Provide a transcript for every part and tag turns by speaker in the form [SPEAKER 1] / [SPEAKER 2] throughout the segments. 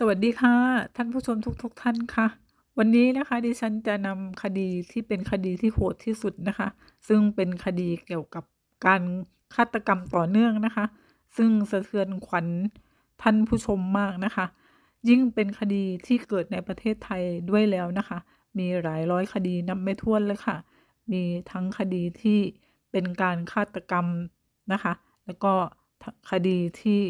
[SPEAKER 1] สวัสดีค่ะท่านผู้ชมทุกๆทท่านค่ะ วันนี้นะคะดิฉันจะนำคดีที่เป็นคดีที่โหดที่สุดนะคะ ซึ่งเป็นคดีเกี่ยวกับการฆาตกรรมต่อเนื่องนะคะ ซึ่งสะเทือนขวัญท่านผู้ชมมากนะคะ ยิ่งเป็นคดีที่เกิดในประเทศไทยด้วยแล้วนะคะ มีหลายร้อยคดีนับไม่ถ้วนเลยค่ะ มีทั้งคดีที่เป็นการฆาตกรรมนะคะ แล้วก็คดีที่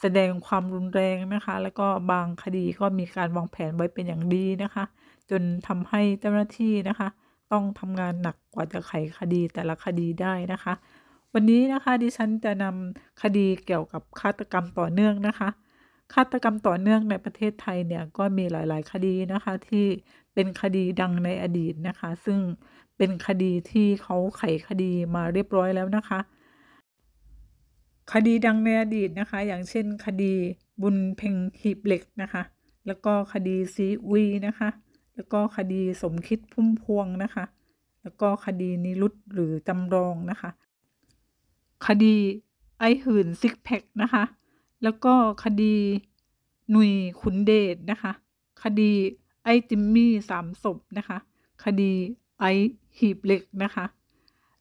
[SPEAKER 1] แสดงความรุนแรงนะคะ แล้วก็บางคดีก็มีการวางแผนไว้เป็นอย่างดีนะคะ จนทำให้เจ้าหน้าที่นะคะ ต้องทำงานหนักกว่าจะไขคดีแต่ละคดีได้นะคะ วันนี้นะคะ ดิฉันจะนำคดีเกี่ยวกับฆาตกรรมต่อเนื่องนะคะฆาตกรรมต่อเนื่องในประเทศไทยเนี่ยก็มีหลาย ๆ คดีนะคะที่เป็นคดีดังในอดีตนะคะ ซึ่งเป็นคดีที่เขาไขคดีมาเรียบร้อยแล้วนะคะคดีดังในอดีต นะคะ อย่างเช่นคดีบุญเพ่งหีบเหล็กนะคะ แล้วก็คดีซีวีนะคะ แล้วก็คดีสมคิดพุ่มพวงนะคะ แล้วก็คดีนิรุตหรือจำรองนะคะ คดีไอหื่นซิกแพคนะคะ แล้วก็คดีหนุยขุนเดชนะคะ คดีไอจิมมี่สามศพนะคะ คดีไอหีบเหล็กนะคะ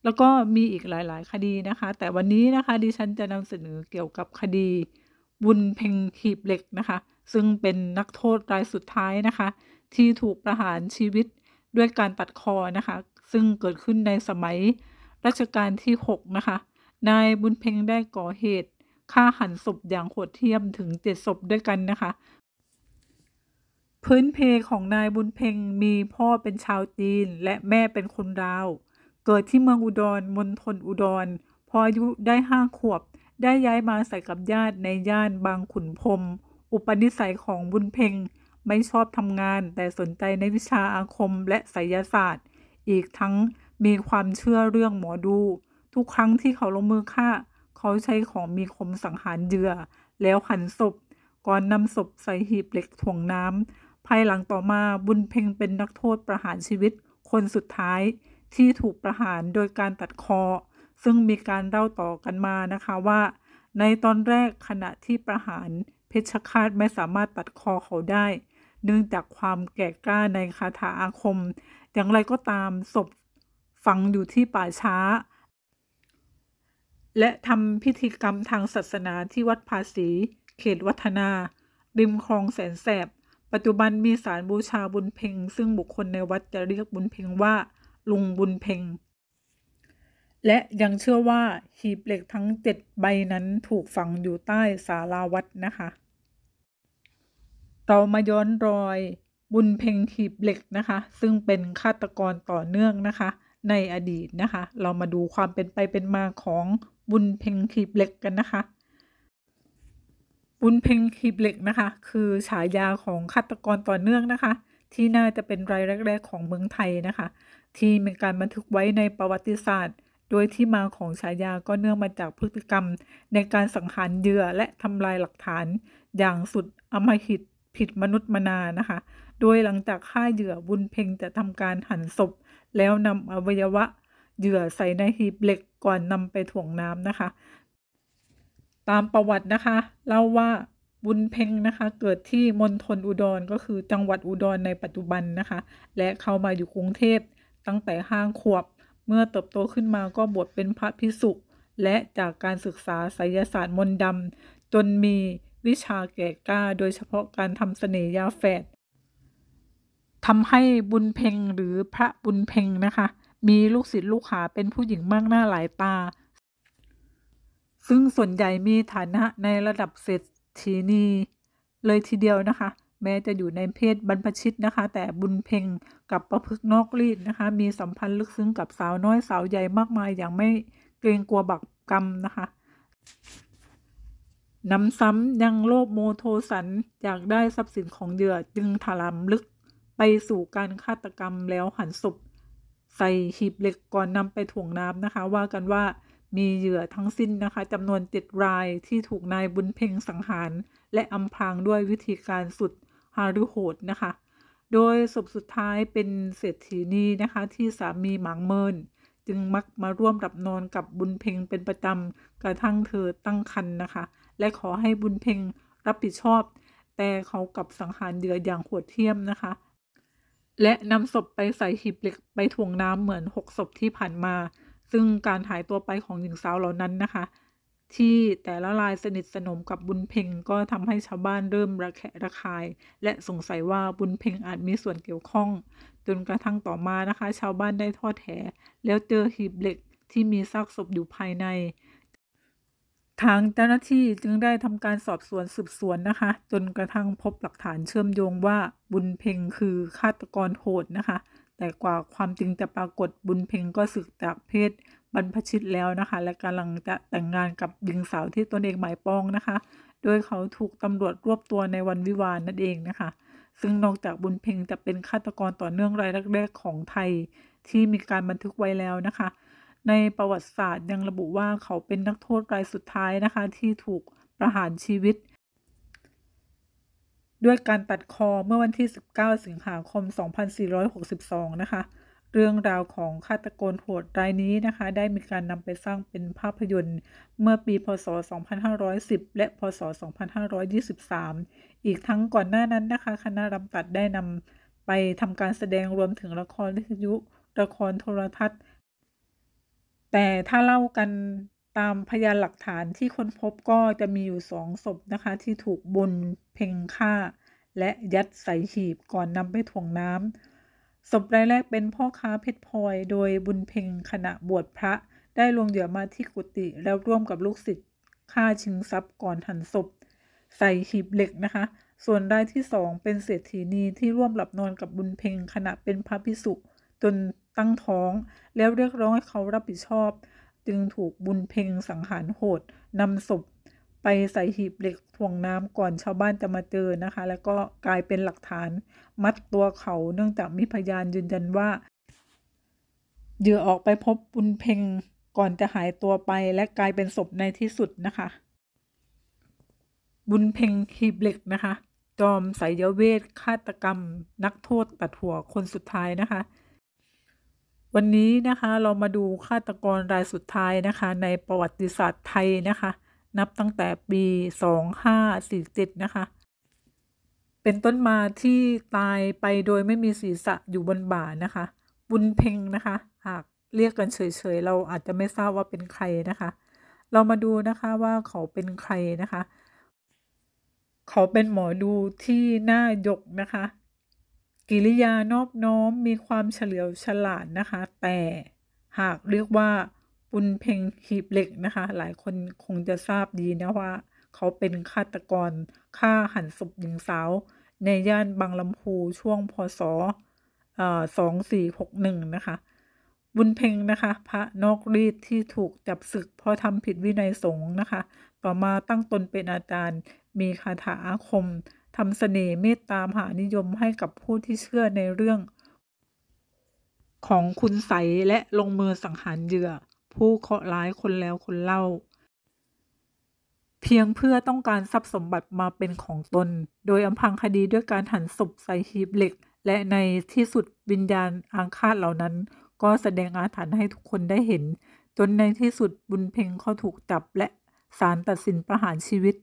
[SPEAKER 1] แล้วก็มีอีกหลายๆ คดีนะคะ แต่วันนี้นะคะดิฉันจะนำเสนอเกี่ยวกับคดี บุญเพ็งหีบเหล็กนะคะ ซึ่งเป็นนักโทษรายสุดท้ายนะคะ ที่ถูกประหารชีวิตด้วยการตัดคอนะคะซึ่งเกิดขึ้นในสมัยรัชกาลที่6นะคะนายบุญเพ็งได้ก่อเหตุฆ่าหันศพอย่างโหดเหี้ยมถึงเจ็ดศพด้วยกันนะคะ พื้นเพของนายบุญเพ็งมีพ่อเป็นชาวจีนและแม่เป็นคนลาวเกิดที่เมืองอุดรมณฑลอุดร พออายุได้ห้าขวบ ได้ย้ายมาใส่กับญาติในย่านบางขุนพรม อุปนิสัยของบุญเพ็งไม่ชอบทำงาน แต่สนใจในวิชาอาคมและไสยศาสตร์ อีกทั้งมีความเชื่อเรื่องหมอดู ทุกครั้งที่เขาลงมือฆ่าเขาใช้ของมีคมสังหารเหยื่อ แล้วหั่นศพ ก่อนนำศพใส่หีบเหล็กถ่วงน้ำภายหลังต่อมาบุญเพ็งเป็นนักโทษประหารชีวิต คนสุดท้ายที่ถูกประหารโดยการตัดคอ ซึ่งมีการเล่าต่อกันมานะคะว่า ในตอนแรกขณะที่ประหารเพชฌฆาตไม่สามารถตัดคอเขาได้ เนื่องจากความแก่กล้าในคาถาอาคม อย่างไรก็ตามศพฝังอยู่ที่ป่าช้า และทำพิธีกรรมทางศาสนาที่วัดภาษี เขตวัฒนา ริมคลองแสนแสบ ปัจจุบันมีศาลบูชาบุญเพ็งซึ่งบุคคลในวัดจะเรียกบุญเพ็งว่าลุงบุญเพ็งและยังเชื่อว่าหีบเหล็กทั้งเจ็ดใบนั้นถูกฝังอยู่ใต้ศาลาวัดนะคะเรามาย้อนรอยบุญเพ็งหีบเหล็กนะคะซึ่งเป็นฆาตกรต่อเนื่องนะคะ ในอดีตนะคะ เรามาดูความเป็นไปเป็นมาของบุญเพ็งหีบเหล็กกันนะคะ บุญเพ็งหีบเหล็กนะคะ คือฉายาของฆาตกรต่อเนื่องนะคะ ที่น่าจะเป็นรายแรกๆของเมืองไทยนะคะที่มีการบันทึกไว้ในประวัติศาสตร์ โดยที่มาของฉายาก็เนื่องมาจากพฤติกรรม ในการสังหารเหยื่อและทำลายหลักฐาน อย่างสุดอมหิตผิดมนุษย์มนานะคะ โดยหลังจากฆ่าเหยื่อบุญเพ็งจะทำการหั่นศพ แล้วนำอวัยวะเหยื่อใส่ในหีบเหล็กก่อนนำไปถ่วงน้ำนะคะ ตามประวัตินะคะเล่าว่าบุญเพ็งนะคะ เกิดที่มณฑลอุดรก็คือจังหวัดอุดรในปัจจุบันนะคะ และเข้ามาอยู่กรุงเทพตั้งแต่ห้าขวบ เมื่อเติบโตขึ้นมาก็บวชเป็นพระพิสุ และจากการศึกษาไสยศาสตร์มนต์ดำจนมีวิชาแก่กล้า โดยเฉพาะการทำเสน่ยาแฝดทำให้บุญเพ็งหรือพระบุญเพ็งนะคะ มีลูกศิษย์ลูกหาเป็นผู้หญิงมากหน้าหลายตา ซึ่งส่วนใหญ่มีฐานะในระดับเศรษฐีนีเลยทีเดียวนะคะแม้จะอยู่ในเพศบรรพชิตนะคะ แต่บุญเพ่งกับประพฤกนอกรีดนะคะ มีสัมพันธ์ลึกซึ้งกับสาวน้อยสาวใหญ่มากมายอย่างไม่เกรงกลัวบักกรรมนะคะ น้ำซ้ำยังโลภโมโทสันอยากได้ทรัพย์สินของเหยื่อจึงถลำลึกไปสู่การฆาตกรรมแล้วหันศพใส่หีบเหล็กก่อนนำไปถ่วงน้ำนะคะว่ากันว่ามีเหยื่อทั้งสิ้นนะคะจำนวนเจ็ดรายที่ถูกนายบุญเพ็งสังหารและอำพรางด้วยวิธีการสุดฮารุโหดนะคะโดยศพสุดท้ายเป็นเศรษฐีนีนะคะที่สามีหมางเมิน จึงมักมาร่วมรับนอนกับบุญเพ็งเป็นประจำกระทั่งเธอตั้งครรภ์นนะคะ และขอให้บุญเพ็งรับผิดชอบ แต่เขากับสังหารเหยื่ออย่างโหดเทียมนะคะ และนำศพไปใส่หีบเหล็กไปถ่วงน้ำเหมือนหกศพที่ผ่านมาซึ่งการหายตัวไปของหญิงสาวเหล่านั้นนะคะ ที่แต่ละรายสนิทสนมกับบุญเพ็งก็ทำให้ชาวบ้านเริ่มระแคะระคาย และสงสัยว่าบุญเพ็งอาจมีส่วนเกี่ยวข้อง จนกระทั่งต่อมานะคะ ชาวบ้านได้ทอดแหแล้วเจอหีบเหล็กที่มีซากศพอยู่ภายในทางเจ้าหน้าที่จึงได้ทำการสอบสวนสืบสวนนะคะ จนกระทั่งพบหลักฐานเชื่อมโยงว่าบุญเพ็งคือฆาตกรโหดนะคะแต่กว่าความจริงจะปรากฏบุญเพ็งก็สึกจากเพศบรรพชิตแล้วนะคะ และกำลังจะแต่งงานกับหญิงสาวที่ตนเองหมายปองนะคะ โดยเขาถูกตำรวจรวบตัวในวันวิวานนั่นเองนะคะ ซึ่งนอกจากบุญเพ็งจะเป็นฆาตกรต่อเนื่องรายแรกๆของไทยที่มีการบันทึกไว้แล้วนะคะ ในประวัติศาสตร์ยังระบุว่าเขาเป็นนักโทษรายสุดท้ายนะคะ ที่ถูกประหารชีวิตด้วยการตัดคอเมื่อวันที่ 19 สิงหาคม 2462 นะคะ เรื่องราวของฆาตกรโหดรายนี้นะคะ ได้มีการนำไปสร้างเป็นภาพยนตร์ เมื่อปี พศ 2510 และ พศ 2523 อีกทั้งก่อนหน้านั้นนะคะ คณะรำตัดได้นำไปทำการแสดงรวมถึงละครวิทยุละครโทรทัศน์ แต่ถ้าเล่ากันตามพยานหลักฐานที่ค้นพบก็จะมีอยู่สองศพนะคะที่ถูกบนเพ่งฆ่า และยัดใส่หีบก่อนนำไปถ่วงน้ำศพรายแรกเป็นพ่อค้าเพชรพลอยโดยบุญเพ่งขณะบวชพระ ได้ลงเหยื่อมาที่กุฏิแล้วร่วมกับลูกศิษย์ฆ่าชิงทรัพย์ก่อนหันศพใส่หีบเหล็กนะคะ ส่วนรายที่สองเป็นเศรษฐีนีที่ร่วมหลับนอนกับบุญเพ่งขณะเป็นพระพิสุจนตั้งท้อง แล้วเรียกร้องให้เขารับผิดชอบจึงถูกบุญเพ่งสังหารโหดนำศพไปใส่หีบเหล็กถ่วงน้ำก่อนชาวบ้านจะมาเจอนะคะ แล้วก็กลายเป็นหลักฐาน มัดตัวเขาเนื่องจากมีพยานยืนยันว่าเหยื่อออกไปพบบุญเพ่งก่อนจะหายตัวไปและกลายเป็นศพในที่สุดนะคะ บุญเพ่งหีบเหล็กนะคะ จอมสายเวทฆาตกรรมนักโทษตัดหัวคนสุดท้ายนะคะวันนี้นะคะเรามาดูฆาตกรรายสุดท้ายนะคะในประวัติศาสตร์ไทยนะคะ นับตั้งแต่ปี2547นะคะ เป็นต้นมาที่ตายไปโดยไม่มีศีรษะอยู่บนบ่านะคะ บุญเพ็งนะคะ หากเรียกกันเฉยๆ เราอาจจะไม่ทราบว่าเป็นใครนะคะ เรามาดูนะคะว่าเขาเป็นใครนะคะ เขาเป็นหมอดูที่น่ายกนะคะกิริยานอบน้อมมีความเฉลียวฉลาดนะคะ แต่หากเรียกว่าปุนเพ่งหีบเหล็กนะคะ หลายคนคงจะทราบดีนะว่า เขาเป็นฆาตกรฆ่าหันศพหญิงสาว ในย่านบางลำพูช่วงพศสองสี่หกหนึ่งนะคะ บุญเพ่งนะคะ พระนอกรีดที่ถูกจับศึกเพราะทำผิดวินัยสงฆ์นะคะ ต่อมาตั้งตนเป็นอาจารย์มีคาถาอาคมทำสเสน่ห์เมตตามหานิยมให้กับผู้ที่เชื่อในเรื่อง ของคุณใสและลงมือสังหารเหยื่อ ผู้เคาะร้ายคนแล้วคนเล่า เพียงเพื่อต้องการทรัพย์สมบัติมาเป็นของตน โดย อำพังคดีด้วยการหันศพใส่หีบเหล็ก และในที่สุดวิญญาณอาฆาตเหล่านั้น ก็แสดงอาถรรพ์ให้ทุกคนได้เห็น จนในที่สุดบุญเพ็งเขาถูกจับและสารตัดสินประหารชีวิต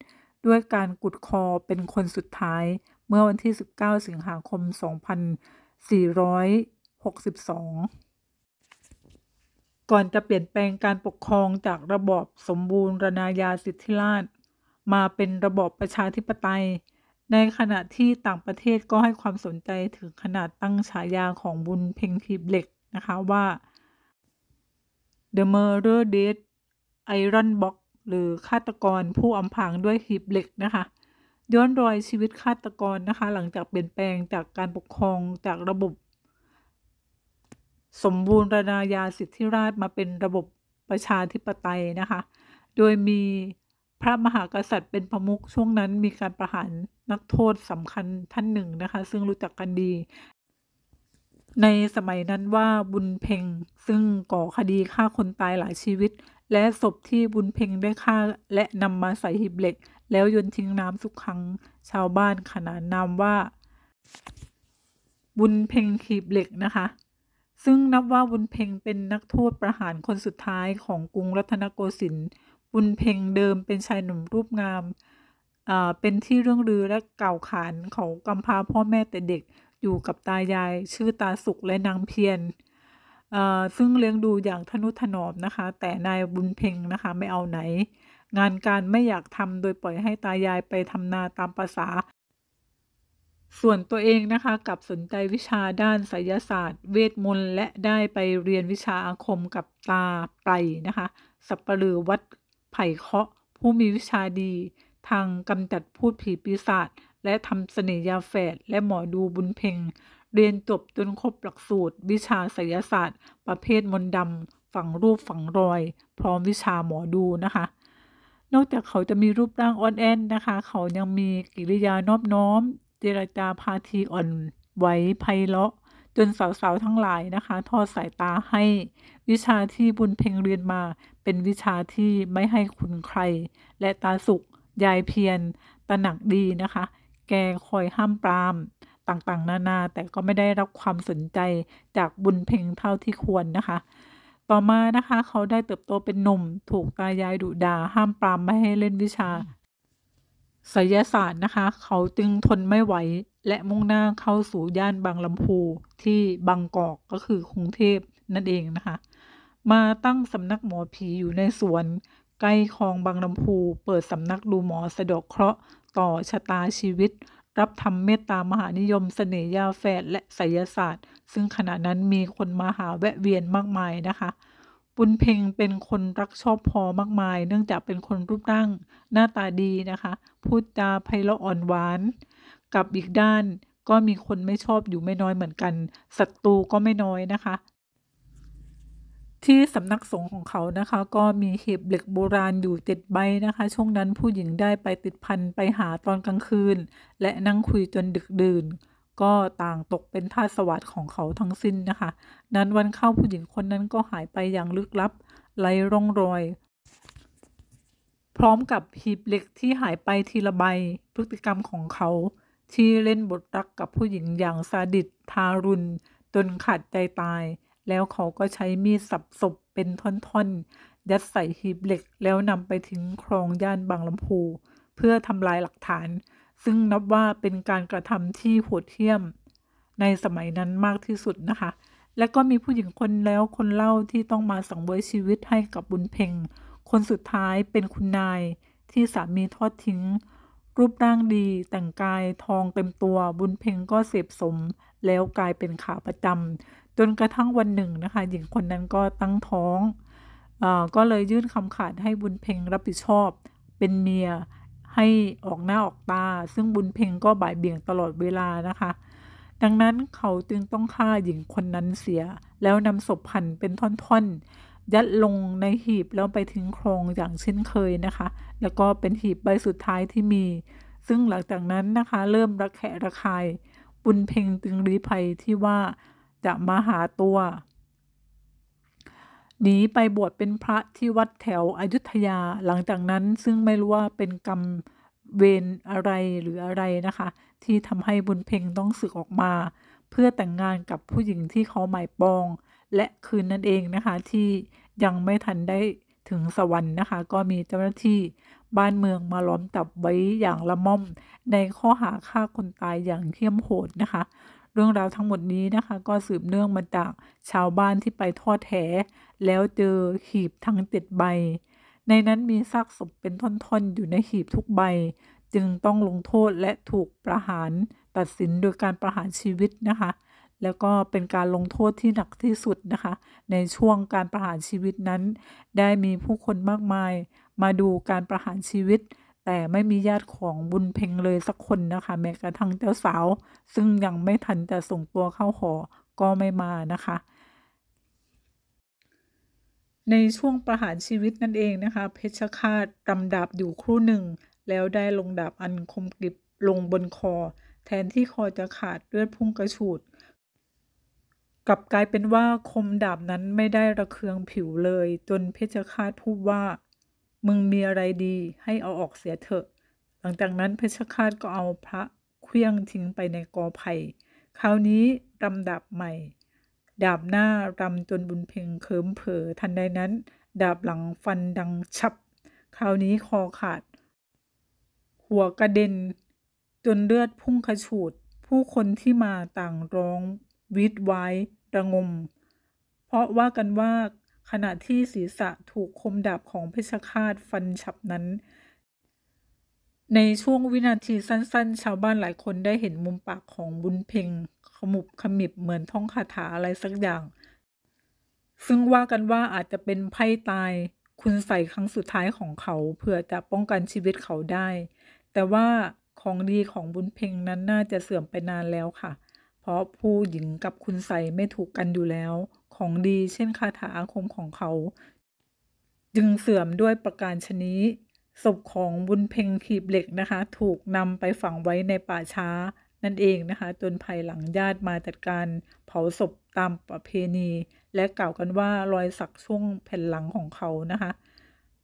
[SPEAKER 1] ด้วยการกุดคอเป็นคนสุดท้ายเมื่อวันที่ 19 สิงหาคม 2462 ก่อนจะเปลี่ยนแปลงการปกครองจากระบอบสมบูรณ์ราญาสิทธิราชมาเป็นระบอบประชาธิปไตย ในขณะที่ต่างประเทศก็ให้ความสนใจถึงขนาดตั้งฉายาของบุญเพ็งทีบเหล็ก นะคะ ว่า The Murder Dead Iron Box หรือฆาตกรผู้ อำพัางด้วยหีบเหล็ก นะคะ ย้อนรอยชีวิตฆาตกรนะคะ หลังจากเปลี่ยนแปลงจากการ ปกครองจากระบบ สมบูรณาญาสิทธิราชมาเป็นระบบประชาธิปไตยนะคะ โดยมีพระมหากษัตริย์เป็นประมุขช่วงนั้นมีการประหารนักโทษสำคัญท่านหนึ่งนะคะ ซึ่งรู้จักกันดีในสมัยนั้นว่าบุญเพ็งซึ่งก่อคดีฆ่าคนตายหลายชีวิต และศพที่บุญเพ็งได้ฆ่าและนำมาใส่หีบเหล็ก แล้วยนทิ้งน้ำสุขังชาวบ้านขนานนามว่าบุญเพ็งหีบเหล็กนะคะซึ่งนับว่าบุญเพ็งเป็นนักโทษประหารคนสุดท้ายของกรุงรัตนโกสินทร์บุญเพ็งเดิมเป็นชายหนุ่มรูปงามเป็นที่เรื่องลือและเก่าขานเขากำพาพ่อแม่แต่เด็กอยู่กับตายาย ชื่อตาสุขและนางเพียรซึ่งเลี้ยงดูอย่างทนุถนอมนะคะ แต่นายบุญเพ็งนะคะไม่เอาไหน งานการไม่อยากทำโดยปล่อยให้ตายายไปทำนาตามภาษา ส่วนตัวเองนะคะกับสนใจวิชาด้านศิยศาสตร์เวทมนต์และได้ไปเรียนวิชาอาคมกับตาไปนะคะสัปปหรือวัดไผ่เคาะผู้มีวิชาดีทางกำจัดพูดผีปีศาจและทำเสน่ยาแฝดและหมอดูบุญเพ่งเรียนจบจนครบหลักสูตร วิชาศิลศาสตร์ประเภทมนต์ดำฝังรูปฝังรอย พร้อมวิชาหมอดูนะคะ นอกจากเขาจะมีรูปร่างอ่อนแอนนะคะ เขายังมีกิริยานอบน้อม เจรจาพาทีอ่อนไหวไพเราะจนสาวๆทั้งหลายนะคะทอดสายตาให้วิชาที่บุญเพ่งเรียนมา เป็นวิชาที่ไม่ให้คุณใคร และตาสุขยายเพียรตระหนักดีนะคะแกคอยห้ามปรามต่างๆนานา แต่ก็ไม่ได้รับความสนใจจากบุญเพ่งเท่าที่ควรนะคะ ต่อมานะคะเขาได้เติบโตเป็นหนุ่มถูกตายายดุดาห้ามปรามไม่ให้เล่นวิชาศยศาสตร์นะคะ เขาจึงทนไม่ไหว และมุ่งหน้าเข้าสู่ย่านบางลำพูที่บางกอกก็คือกรุงเทพนั่นเองนะคะ มาตั้งสำนักหมอ ผีอยู่ในสวนใกล้คลองบางลำพูเปิดสำนักดูหมอสะดอกเคราะห์ต่อชะตาชีวิตรับทำเมตตามหานิยมสเสน่ยาแฝดและไสยศาสตร์ ซึ่งขณะนั้นมีคนมาหาแวะเวียนมากมายนะคะ บุญเพ็งเป็นคนรักชอบพอมากมาย เนื่องจากเป็นคนรูปร่างหน้าตาดีนะคะ พูดจาไพเราะอ่อนหวาน กับอีกด้านก็มีคนไม่ชอบอยู่ไม่น้อยเหมือนกันศัตรูก็ไม่น้อยนะคะที่สำนักสงฆ์ของเขานะคะ ก็มีหีบเหล็กโบราณอยู่ติดใบนะคะ ช่วงนั้นผู้หญิงได้ไปติดพันไปหาตอนกลางคืน และนั่งคุยจนดึกดื่น ก็ต่างตกเป็นทาสสวัสดของเขาทั้งสิ้นนะคะนั้นวันเข้าผู้หญิงคนนั้นก็หายไปอย่างลึกลับไร้ร่องรอย พร้อมกับหีบเหล็กที่หายไปทีละใบ พฤติกรรมของเขา ที่เล่นบทรักกับผู้หญิงอย่างซาดิสทารุณจนขาดใจตายแล้วเขาก็ใช้มีดสับศพเป็นท่อนๆยัดใส่หีบเหล็ก แล้วนำไปทิ้งคลองย่านบางลำพูเพื่อทำลายหลักฐาน ซึ่งนับว่าเป็นการกระทำที่โหดเหี้ยมในสมัยนั้นมากที่สุดนะคะ และก็มีผู้หญิงคนแล้วคนเล่าที่ต้องมาสังเวยชีวิตให้กับบุญเพ่งคนสุดท้ายเป็นคุณนายที่สามีทอดทิ้งรูปร่างดีแต่งกายทองเต็มตัวบุญเพ่งก็เสพสม แล้วกลายเป็นขาประจำจนกระทั่งวันหนึ่งนะคะหญิงคนนั้นก็ตั้งท้องอก็เลยยื่นคำขาดให้บุญเพ็งรับผิดชอบ เป็นเมียให้ออกหน้าออกตา ซึ่งบุญเพ็งก็บ่ายเบี่ยงตลอดเวลานะคะ ดังนั้นเขาจึงต้องฆ่าหญิงคนนั้นเสีย แล้วนำศพพันเป็นท่อนๆยัดลงในหีบแล้วไปทิ้งคลองอย่างเช่นเคยนะคะ แล้วก็เป็นหีบใบสุดท้ายที่มี ซึ่งหลังจากนั้นนะคะเริ่มระแคะระคายบุญเพ็งจึงรีภัยที่ว่าจะมาหาตัวหนีไปบวชเป็นพระที่วัดแถวอยุธยาหลังจากนั้นซึ่งไม่รู้ว่าเป็นกรรมเวรอะไรหรืออะไรนะคะ ที่ทำให้บุญเพ็งต้องสึกออกมา เพื่อแต่งงานกับผู้หญิงที่เขาหมาย ปอง และคืน นั่นเองนะคะที่ยังไม่ทันได้ถึงสวรรค์นะคะ ก็มีเจ้าหน้าที่บ้านเมืองมาล้อมจับไว้อย่างละม่อม ในข้อหาฆ่าคนตายอย่างเขี้ยมโหดนะคะเรื่องราวทั้งหมดนี้ นะคะ ก็สืบเนื่องมาจากชาวบ้านที่ไปทอดแหแล้วเจอ หีบ ทั้งเจ็ดใบ ในนั้นมีซากศพเป็นท่อนๆ อยู่ใน หีบ ทุกใบ จึงต้องลงโทษและถูกประหารตัดสินโดยการประหารชีวิต นะคะแล้วก็เป็นการลงโทษที่หนักที่สุดนะคะในช่วงการประหารชีวิตนั้น ได้มีผู้คนมากมาย มาดูการประหารชีวิตแต่ไม่มีญาติของบุญเพ็งเลยสักคนนะคะแม้กระทั่งเจ้าสาว ซึ่งยังไม่ทันจะส่งตัวเข้าหอก็ไม่มานะคะ ในช่วงประหารชีวิตนั่นเองนะคะเพชฌฆาตตำดาบอยู่ครู่หนึ่ง แล้วได้ลงดาบอันคมกริบลงบนคอ แทนที่คอจะขาดเลือดพุ่งกระฉูด กลับกลายเป็นว่าคมดาบนั้นไม่ได้ระเคืองผิวเลย จนเพชฌฆาตพูดว่ามึงมีอะไรดีให้เอาออกเสียเถอะ หลังจากนั้นเพชฌฆาตก็เอาพระเคลี้ยงทิ้งไปในกอไผ่ คราวนี้รำดาบใหม่ ดาบหน้ารำจนบุญเพ่งเคิมเผอทันใดนั้น ดาบหลังฟันดังฉับ คราวนี้คอขาด หัวกระเด็นจนเลือดพุ่งขฉูด ผู้คนที่มาต่างร้องวิดไว้ระงม เพราะว่ากันว่าขณะที่ศีรษะถูกคมดาบของเพชฌฆาตฟันฉับนั้น ในช่วงวินาทีสั้น ๆ ชาวบ้านหลายคนได้เห็นมุมปากของบุญเพ็งขมุบขมิบเหมือนท่องคาถาอะไรสักอย่าง ซึ่งว่ากันว่าอาจจะเป็นไพ่ตาย คุณใส่ครั้งสุดท้ายของเขาเพื่อจะป้องกันชีวิตเขาได้ แต่ว่าของดีของบุญเพ็งนั้นน่าจะเสื่อมไปนานแล้วค่ะ เพราะผู้หญิงกับคุณใส่ไม่ถูกกันอยู่แล้วของดีเช่นคาถาอาคมของเขา จึงเสื่อมด้วยประการชนิดศพของบุญเพ็งขีบเหล็กนะคะ ถูกนำไปฝังไว้ในป่าช้านั่นเองนะคะจนภายหลังญาติมาจัดการ เผาศพตามประเพณี และกล่าวกันว่า รอยสักช่วงแผ่นหลังของเขานะคะ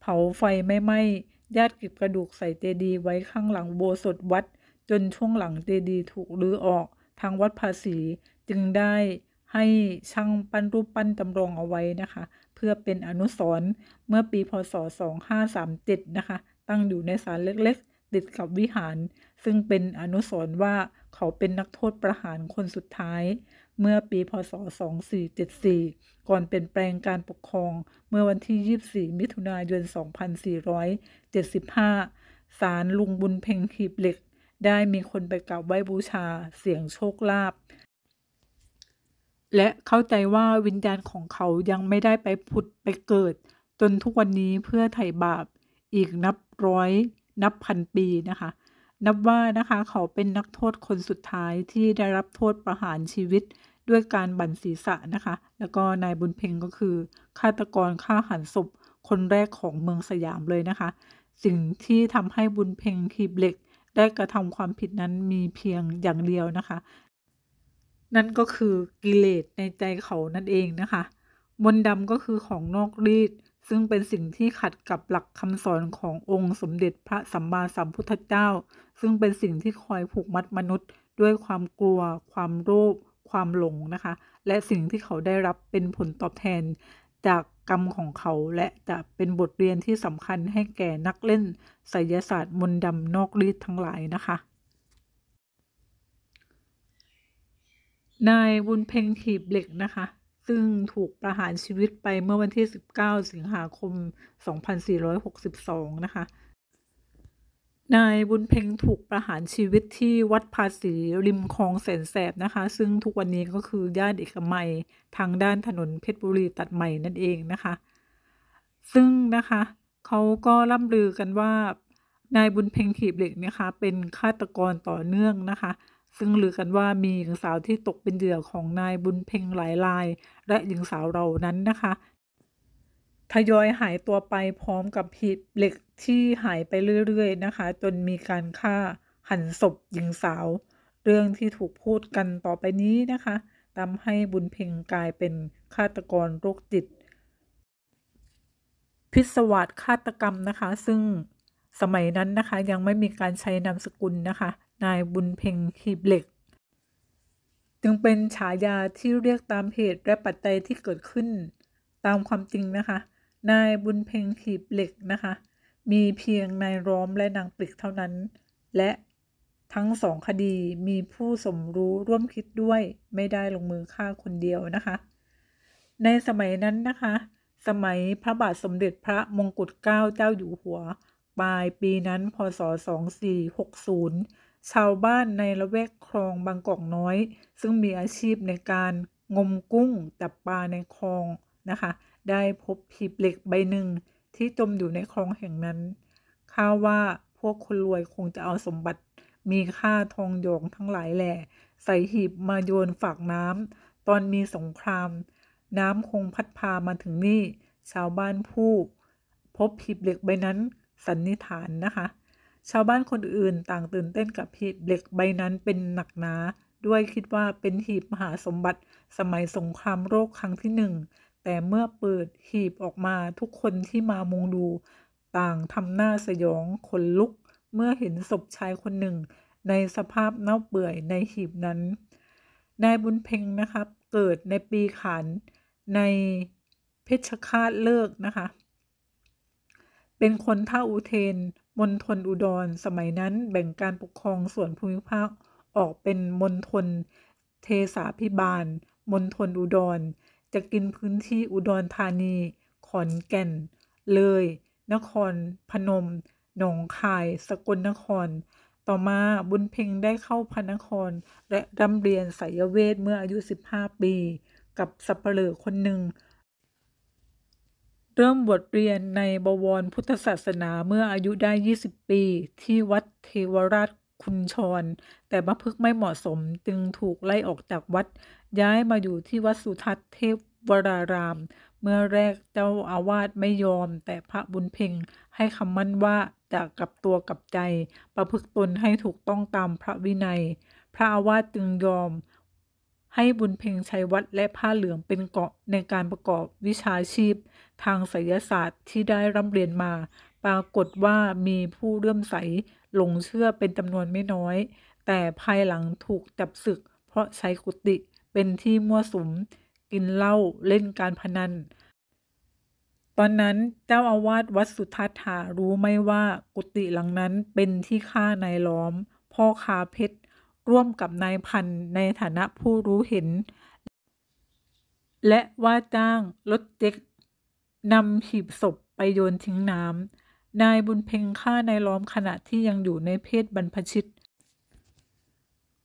[SPEAKER 1] เผาไฟไม่ไหม้ญาติเก็บกระดูกใส่เจดีไว้ข้างหลังโบสถวัดจนช่วงหลังเจดีถูกรื้อออกทางวัดภาษีจึงได้ให้ช่างปั้นรูปปั้นจำลองเอาไว้นะคะ เพื่อเป็นอนุสรณ์เมื่อปีพศ2537 นะคะ ตั้งอยู่ในศาลเล็กๆ ติดกับวิหาร ซึ่งเป็นอนุสรณ์ว่าเขาเป็นนักโทษประหารคนสุดท้าย เมื่อปีพศ2474 ก่อนเปลี่ยนแปลงการปกครองเมื่อวันที่ 24 มิถุนายน2475ศาลลุงบุญเพ็งหีบเหล็ก ได้มีคนไปกราบไหว้บูชาเสียงโชคลาภและเข้าใจว่าวิญญาณของเขายังไม่ได้ไปผุดไปเกิดจนทุกวันนี้เพื่อไถ่บาปอีกนับร้อย นับพันปีนะคะ นับว่านะคะเขาเป็นนักโทษคนสุดท้ายที่ได้รับโทษประหารชีวิตด้วยการบั่นศีรษะนะคะ แล้วก็นายบุญเพ็งก็คือ ฆาตกรฆ่าหันศพคนแรกของเมืองสยามเลยนะคะ สิ่งที่ทำให้บุญเพ็งคีบเหล็ก ได้กระทำความผิดนั้นมีเพียงอย่างเดียวนะคะนั่นก็คือกิเลสในใจเขานั่นเองนะคะ มนดำก็คือของนอกรีด ซึ่งเป็นสิ่งที่ขัดกับหลักคำสอนขององค์สมเด็จพระสัมมาสัมพุทธเจ้า ซึ่งเป็นสิ่งที่คอยผูกมัดมนุษย์ ด้วยความกลัว ความโลภความหลงนะคะ และสิ่งที่เขาได้รับเป็นผลตอบแทน จากกรรมของเขาและจะเป็นบทเรียนที่สำคัญให้แก่นักเล่นไสยศาสตร์มนดำนอกรีดทั้งหลายนะคะนายบุญเพ็งถีบเหล็กนะคะ ซึ่งถูกประหารชีวิตไปเมื่อวันที่19สิงหาคม2462นะคะนายบุญเพ็งถูกประหารชีวิตที่วัดภาษีริมคลองแสนแสบนะคะ ซึ่งทุกวันนี้ก็คือย่านเอกมัยทางด้านถนนเพชรบุรีตัดใหม่นั่นเองนะคะ ซึ่งนะคะเขาก็ล่ำลือกันว่านายบุญเพ็งขีบเหล็กนะคะเป็นฆาตกรต่อเนื่องนะคะซึ่งลือกันว่ามีหญิงสาวที่ตกเป็น เหยื่อของนายบุญเพ็งหลายราย และหญิงสาวเรานั้นนะคะ ทยอยหายตัวไปพร้อมกับหีบเหล็กที่หายไปเรื่อย ๆ นะคะ จนมีการฆ่าหันศพหญิงสาว เรื่องที่ถูกพูดกันต่อไปนี้นะคะทำให้บุญเพ็งกลายเป็นฆาตกรโรคจิต พิศวาสฆาตกรรมนะคะ ซึ่งสมัยนั้นนะคะยังไม่มีการใช้นามสกุลนะคะนายบุญเพ็งหีบเหล็ก จึงเป็นฉายาที่เรียกตามเหตุและปัจจัยที่เกิดขึ้น ตามความจริงนะคะ นายบุญเพ็งหีบเหล็กนะคะมีเพียงนายร้อมและนางปลิกเท่านั้น และทั้งสองคดีมีผู้สมรู้ร่วมคิดด้วยไม่ได้ลงมือฆ่าคนเดียวนะคะ ในสมัยนั้นนะคะ สมัยพระบาทสมเด็จพระมงกุฎเกล้าเจ้าอยู่หัวปลายปีนั้นพศ2460ชาวบ้านในละแวกคลองบางกอกน้อย ซึ่งมีอาชีพในการงมกุ้งจับปลาในคลองนะคะ ได้พบหีบเหล็กใบหนึ่งที่จมอยู่ในคลองแห่งนั้นคาาว่าพวกคนรวยคงจะเอาสมบัติมีค่าทองหยองทั้งหลายแหล่ใส่หีบมาโยนฝากน้ำตอนมีสงคราม น้ำคงพัดพามาถึงนี่ชาวบ้านผู้พบหีบเหล็กใบนั้น สันนิษฐานนะคะชาวบ้านคนอื่นต่างตื่นเต้นกับ หีบเหล็กใบนั้นเป็นหนักหนาด้วยคิดว่าเป็น หีบ มหาสมบัติสมัยสงครามโลกครั้งที่หนึ่งแต่เมื่อเปิดหีบออกมาทุกคนที่มามุงดู ต่างทำหน้าสยองขนลุกเมื่อเห็นศพชายคนหนึ่ง ในสภาพเน่าเปื่อยในหีบนั้นนายบุญเพ็งนะครับ เกิดในปีขานในเพชรคาตเลิกนะคะ เป็นคนท่าอุเทนมณฑลอุดรสมัยนั้นแบ่งการปกครองส่วนภูมิภาค ออกเป็นมณฑลเทสาพิบาลมณฑลอุดร จะกินพื้นที่อุดรธานี ขอนแก่น เลย นครพนม หนองคาย สกลนคร ต่อมาบุญเพ็งได้เข้าพนคร และร่ำเรียนสายเวทเมื่ออายุ 15 ปี กับสัปเหร่อคนหนึ่งเริ่มบทเรียนในบวรพุทธศาสนาเมื่ออายุได้ 20 ปีที่วัดเทวราชคุณชร แต่บัพพึกไม่เหมาะสมจึงถูกไล่ออกจากวัด ย้ายมาอยู่ที่วัดสุทัศน์เทพวราราม เมื่อแรกเจ้าอาวาสไม่ยอม แต่พระบุญเพ่งให้คำมั่นว่าจะกลับตัวกลับใจ ประพฤติตนให้ถูกต้องตามพระวินัย พระอาวาสจึงยอมให้บุญเพ็งใช้วัดและผ้าเหลืองเป็นเกาะในการประกอบวิชาชีพทางศิยศาสตร์ที่ได้ร่ำเรียนมา ปรากฏว่ามีผู้เลื่อมใสหลงเชื่อเป็นจำนวนไม่น้อย แต่ภายหลังถูกจับศึก เพราะใช้กุติเป็นที่มั่วสุม กินเหล้าเล่นการพนัน ตอนนั้นเจ้าอาวาสวัดสุทัศถารู้ไม่ว่ากุติหลังนั้นเป็นที่ฆ่านายล้อม พ่อคาเพชรร่วมกับนายพันในฐานะผู้รู้เห็น และว่าจ้างรถเจ็กนำหีบศพไปโยนทิ้งน้ำ นายบุญเพ็งฆ่านายล้อมขณะที่ยังอยู่ในเพศบรรพชิต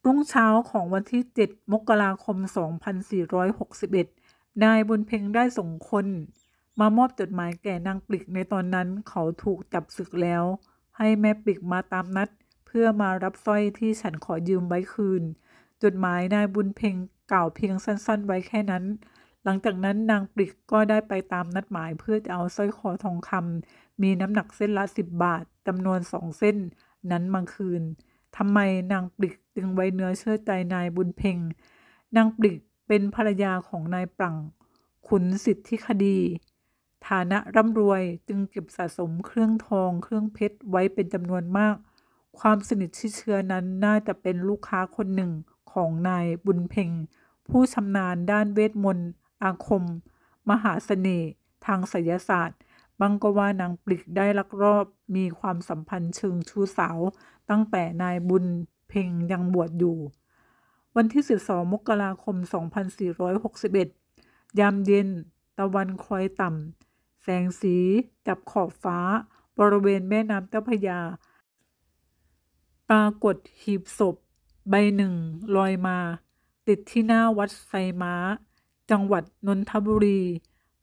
[SPEAKER 1] รุ่งเช้าของวันที่ 7 มกราคม 2461 นายบุญเพ็งได้ส่งคนมามอบจดหมายแก่นางปลิกในตอนนั้นเขาถูกจับศึกแล้ว ให้แม่ปลิกมาตามนัดพื่อมารับสร้อยที่ฉันขอยืมไว้คืน จดหมายนายบุญเพ็งกล่าวเพียงสั้นๆไว้แค่นั้น หลังจากนั้นนางปริกก็ได้ไปตามนัดหมายเพื่อจะเอาสร้อยคอทองคำ มีน้ำหนักเส้นละสิบบาทจำนวนสองเส้น นั้นมาคืนทำไมนางปริกจึงไว้เนื้อเชื่อใจนายบุญเพ็งนางปริกเป็นภรรยาของนายปรังขุนสิทธิคดี ฐานะร่ำรวยจึงเก็บสะสมเครื่องทองเครื่องเพชรไว้เป็นจำนวนมากความสนิทชิดเชื้อนั้นน่าจะเป็นลูกค้าคนหนึ่งของนายบุญเพ็งผู้ชำนาญด้านเวทมนต์อาคม มหาเสน่ห์ทางศิลศาสตร์บังก็ว่านางปลิกได้ลักรอบ มีความสัมพันธ์เชิงชู้สาว ตั้งแต่นายบุญเพ็งยังบวชอยู่ วันที่12มกราคม 2461 ยามเย็น ตะวันคอยต่ำแสงสีจับขอบฟ้า บริเวณแม่น้ำเจ้าพยาปรากฏหีบศพ ใบหนึ่ง ลอยมา ติดที่หน้าวัดไซม้า จังหวัดนนทบุรี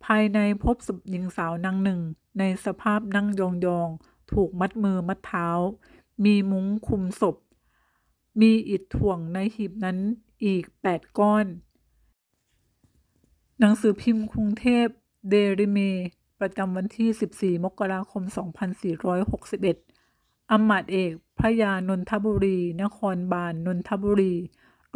[SPEAKER 1] ภายในพบศพหญิงสาวนางหนึ่ง ในสภาพนั่งยองๆถูกมัดมือมัดเท้า มีมุ้งคุมศพ มีอิฐถ่วงในหีบนั้นอีกแปดก้อน หนังสือพิมพ์กรุงเทพเดริเม ประจำวันที่ 14 มกราคม 2461อมาตเอกพระยานนทบุรี นครบาลนนทบุรี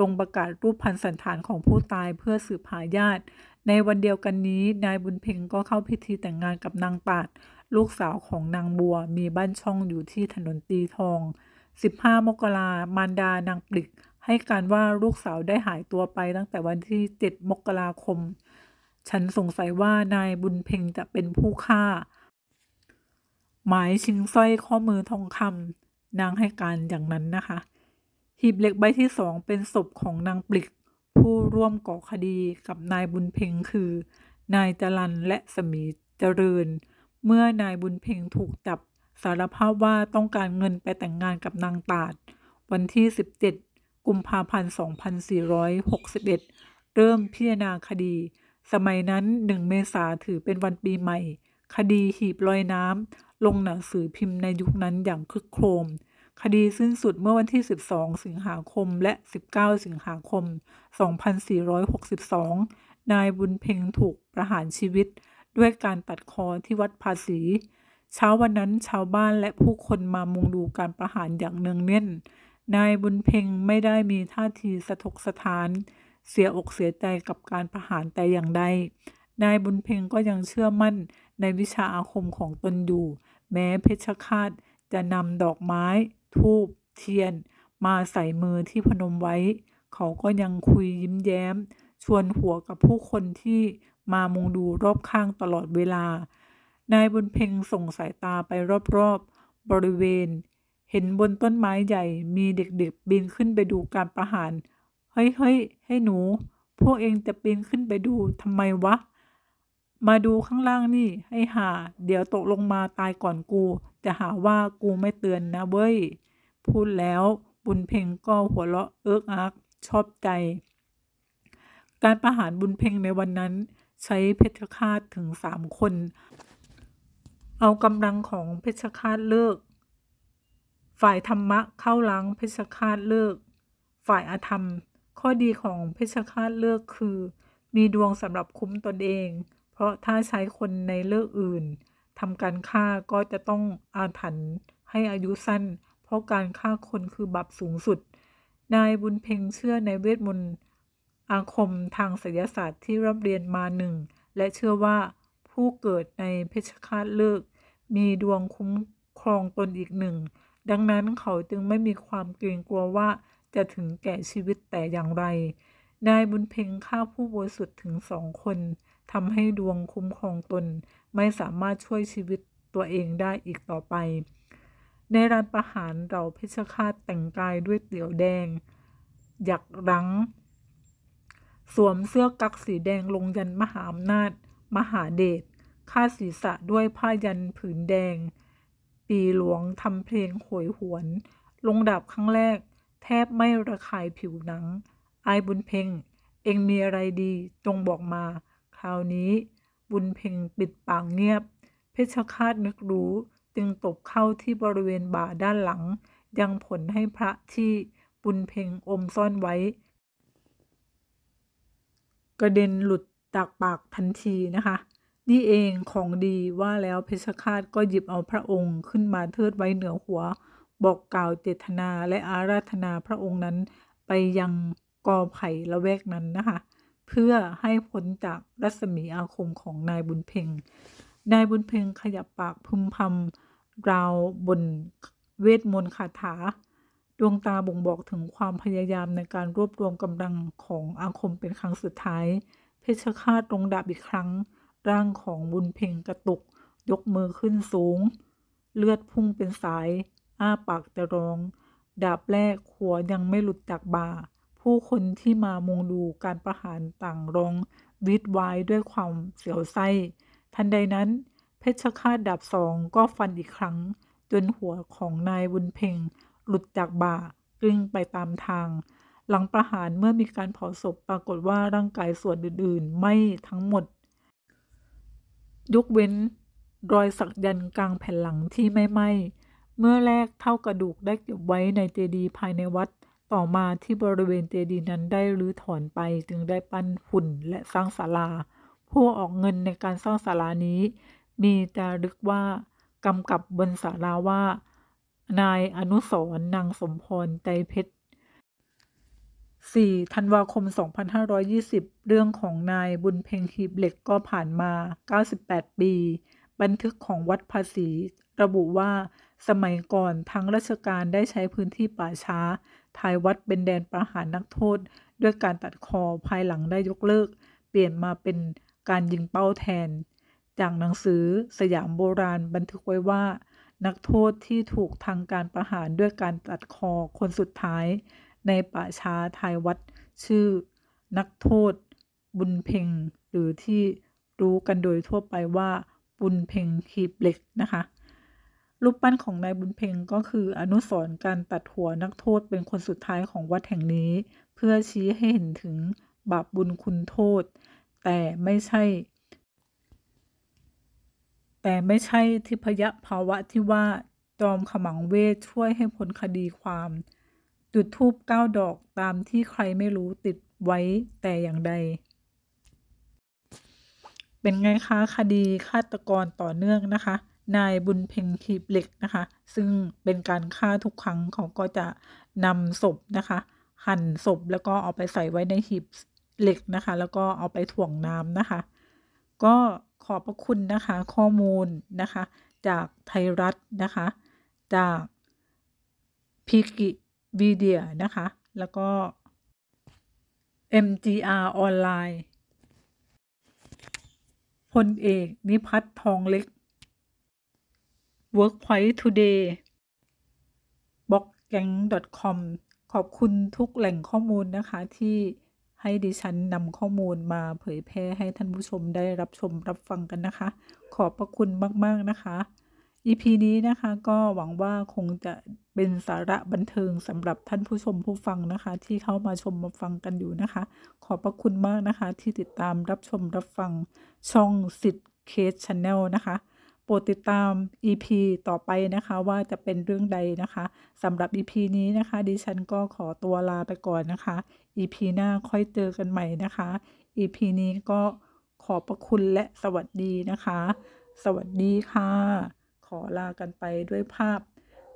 [SPEAKER 1] ลงประกาศรูปพันสันฐานของผู้ตายเพื่อสืบหาญาติ ในวันเดียวกันนี้ นายบุญเพ็งก็เข้าพิธีแต่งงานกับนางปาด ลูกสาวของนางบัว มีบ้านช่องอยู่ที่ถนนตีทอง 15 มกรามารดา นางปลิก ให้การว่าลูกสาวได้หายตัวไปตั้งแต่วันที่ 7 มกราคม ฉันสงสัยว่านายบุญเพ็งจะเป็นผู้ฆ่าหมายชิงสร้อยข้อมือทองคำนางให้การอย่างนั้นนะคะ หีบเหล็กใบที่สองเป็นศพของนางปลิก ผู้ร่วมก่อคดีกับนายบุญเพ็งคือ นายจรันและสมีเจริญ เมื่อนายบุญเพ็งถูกจับสารภาพว่าต้องการเงินไปแต่งงานกับนางตาด วันที่ 17 กุมภาพันธ์ 2461 เริ่มพิจารณาคดี สมัยนั้น1เมษาถือเป็นวันปีใหม่ คดีหีบลอยน้ำลงหนังสือพิมพ์ในยุคนั้นอย่างคึกโครม คดีสิ้นสุดเมื่อวันที่ 12 สิงหาคมและ 19สิงหาคม2462นายบุญเพ็งถูกประหารชีวิตด้วยการตัดคอที่วัดภาษี เช้าวันนั้นชาวบ้านและผู้คนมามุงดูการประหารอย่างเนืองแน่น นายบุญเพ็งไม่ได้มีท่าทีสะทกสะท้าน เสียอกเสียใจกับการประหารแต่อย่างใด นายบุญเพ็งก็ยังเชื่อมั่นในวิชาอาคมของตนอยู่ แม้เพชฌฆาตจะนำดอกไม้ ทูบเทียนมาใส่มือที่พนมไว้ เขาก็ยังคุยยิ้มแย้มชวนหัวกับผู้คนที่มามุงดูรอบข้างตลอดเวลานายบุญเพ็งส่งสายตาไปรอบๆบริเวณ เห็นบนต้นไม้ใหญ่มีเด็กๆบินขึ้นไปดูการประหาร เฮ้ยเฮ้ยให้หนู พวกเองจะปีนขึ้นไปดูทำไมวะมาดูข้างล่างนี่ให้หา เดี๋ยวตกลงมาตายก่อนกู จะหาว่ากูไม่เตือนนะเว้ย พูดแล้วบุญเพ่งก็หัวเราะเอิกอักชอบใจการประหารบุญเพ่งในวันนั้นใช้เพชรฆาตถึงสามคน เอากำลังของเพชรฆาตเลิกฝ่ายธรรมะเข้าล้างเพชรฆาตเลิกฝ่ายอาธรรม ข้อดีของเพชรฆาตเลิกคือ มีดวงสำหรับคุ้มตนเองเพราะถ้าใช้คนในเลือกอื่นทำการฆ่าก็จะต้องอาถรรพ์ให้อายุสั้น เพราะการฆ่าคนคือบาปสูงสุด นายบุญเพ็งเชื่อในเวทมนต์อาคมทางศิลศาสตร์ที่รับเรียนมาหนึ่งและเชื่อว่าผู้เกิดในเพชฌฆาตเลิกมีดวงคุ้มครองตนอีกหนึ่ง ดังนั้นเขาจึงไม่มีความเกรงกลัวว่าจะถึงแก่ชีวิตแต่อย่างไรได้บุญเพ็งฆ่าผู้บริสุทธิ์ถึงสองคนทำให้ดวงคุ้มครองตน ไม่สามารถช่วยชีวิตตัวเองได้อีกต่อไป ในรานประหารเราเพชฌฆาตแต่งกายด้วยเตี่ยวแดง หยักรัง สวมเสื้อกักสีแดงลงยันมหาอำนาจมหาเดชฆ่าศีรษะด้วยผ้ายันผืนแดง ปีหลวงทำเพลงโหยหวน ลงดับครั้งแรก แทบไม่ระคายผิวหนังไอบุญเพ่งเองมีอะไรดี จงบอกมา คราวนี้บุญเพ่งปิดปากเงียบ เพชฌฆาตนึกรู้ จึงตบเข้าที่บริเวณบ่าด้านหลัง ยังผลให้พระที่บุญเพ่งอม ซ่อนไว้ กระเด็นหลุดจากปากทันทีนะคะ นี่เองของดีว่าแล้วเพชฌฆาตก็หยิบเอาพระองค์ขึ้นมาเทิดไว้เหนือหัว บอกกล่าวเจตนาและอาราธนาพระองค์นั้นไปยังกอไผ่ละแวกนั้นนะคะเพื่อให้พ้นจากรัศมีอาคมของนายบุญเพ็งนายบุญเพ็งขยับปากพึมพำราวบนเวทมนต์คาถา ดวงตาบ่งบอกถึงความพยายามในการรวบรวมกำลังของอาคมเป็นครั้งสุดท้าย เพชฌฆาตตรงดาบอีกครั้งร่างของบุญเพ็งกระตุก ยกมือขึ้นสูง เลือดพุ่งเป็นสาย อ้าปากจะร้องดาบแรกขัวยังไม่หลุดจากบ่าผู้คนที่มามุงดูการประหารต่างร้องวิดวายด้วยความเสียวไส้ทันใดนั้น เพชรฆาตดาบสองก็ฟันอีกครั้ง จนหัวของนายบุญเพ่งหลุดจากบ่ากลิ้งไปตามทาง หลังประหารเมื่อมีการเผาศพปรากฏว่าร่างกายส่วนอื่นๆไม่ทั้งหมดยกเว้นรอยสักยันกลางแผ่นหลังที่ไม่ไหม้ เมื่อแรกเท่ากระดูกได้เก็บไว้ในเจดีย์ภายในวัดต่อมาที่บริเวณเจดีย์นั้นได้รื้อถอนไปจึงได้ปั้นหุ่นและสร้างศาลา ผู้ออกเงินในการสร้างศาลานี้ มีจารึกว่ากำกับบนศาลาว่า นายอนุสรนางสมพรใจเพชร 4. ธันวาคม 2520 เรื่องของนายบุญเพ็งหีบเหล็กก็ผ่านมา 98 ปีบันทึกของวัดภาษีระบุว่าสมัยก่อนทั้งราชการได้ใช้พื้นที่ป่าช้าทายวัดเป็นแดนประหารนักโทษ ด้วยการตัดคอภายหลังได้ยกเลิก เปลี่ยนมาเป็นการยิงเป้าแทน จากหนังสือสยาม โบราณบันทึกไว้ว่า นักโทษที่ถูกทางการประหารด้วยการตัดคอคนสุดท้าย ในป่าช้าทายวัดชื่อนักโทษบุญเพ่งหรือที่รู้กันโดยทั่วไปว่าบุญเพ่งขีบเหล็กนะคะรูปปั้นของนายบุญเพ็งก็คืออนุสรณ์การตัดหัวนักโทษเป็นคนสุดท้ายของวัดแห่งนี้ เพื่อชี้ให้เห็นถึงบาปบุญคุณโทษ แต่ไม่ใช่ แต่ไม่ใช่ทิพยภาวะที่ว่าจอมขมังเวทช่วยให้พ้นคดีความ จุดทูบเก้าดอกตามที่ใครไม่รู้ติดไว้แต่อย่างใด เป็นไงคะคดีฆาตกรต่อเนื่องนะคะนายบุญเพ็งขีบเหล็กนะคะ ซึ่งเป็นการฆ่าทุกครั้งเขาก็จะนำศพนะคะ หั่นศพแล้วก็เอาไปใส่ไว้ในหีบเหล็กนะคะ แล้วก็เอาไปถ่วงน้ำนะคะ ก็ขอบพระคุณนะคะข้อมูลนะคะ จากไทยรัฐนะคะ จากพิกิวีเดียนะคะ แล้วก็ MGR ออนไลน์พลเอกนิพัฒน์ทองเล็ก Workpoint Today b o g g a n g .com ขอบคุณทุกแหล่งข้อมูลนะคะ ที่ให้ดิฉันนำข้อมูลมาเผยแพร่ให้ท่านผู้ชมได้รับชมรับฟังกันนะคะ ขอบพระคุณมากๆนะคะ EP นี้นะคะก็หวังว่าคงจะเป็นสาระบันเทิงสำหรับท่านผู้ชมผู้ฟังนะคะ ที่เข้ามาชมมาฟังกันอยู่นะคะ ขอบพระคุณมากนะคะที่ติดตามรับชมรับฟังช่องสิทธิ์เคสชาแนลนะคะโปรดติดตาม EP ต่อไปนะคะว่าจะเป็นเรื่องใดนะคะสำหรับ EP นี้นะคะ ดิฉันก็ขอตัวลาไปก่อนนะคะ EP หน้าค่อยเจอกันใหม่นะคะ EP นี้ก็ขอบพระคุณและสวัสดีนะคะ สวัสดีค่ะ ขอลากันไปด้วยภาพ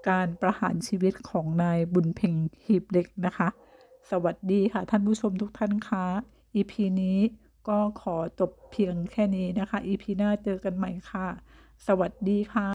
[SPEAKER 1] การประหารชีวิตของนายบุญเพ็งหีบเดล็กนะคะ สวัสดีค่ะท่านผู้ชมทุกท่านคะ EP นี้ก็ขอจบเพียงแค่นี้นะคะ EP หน้าเจอกันใหม่ค่ะสวัสดีค่ะ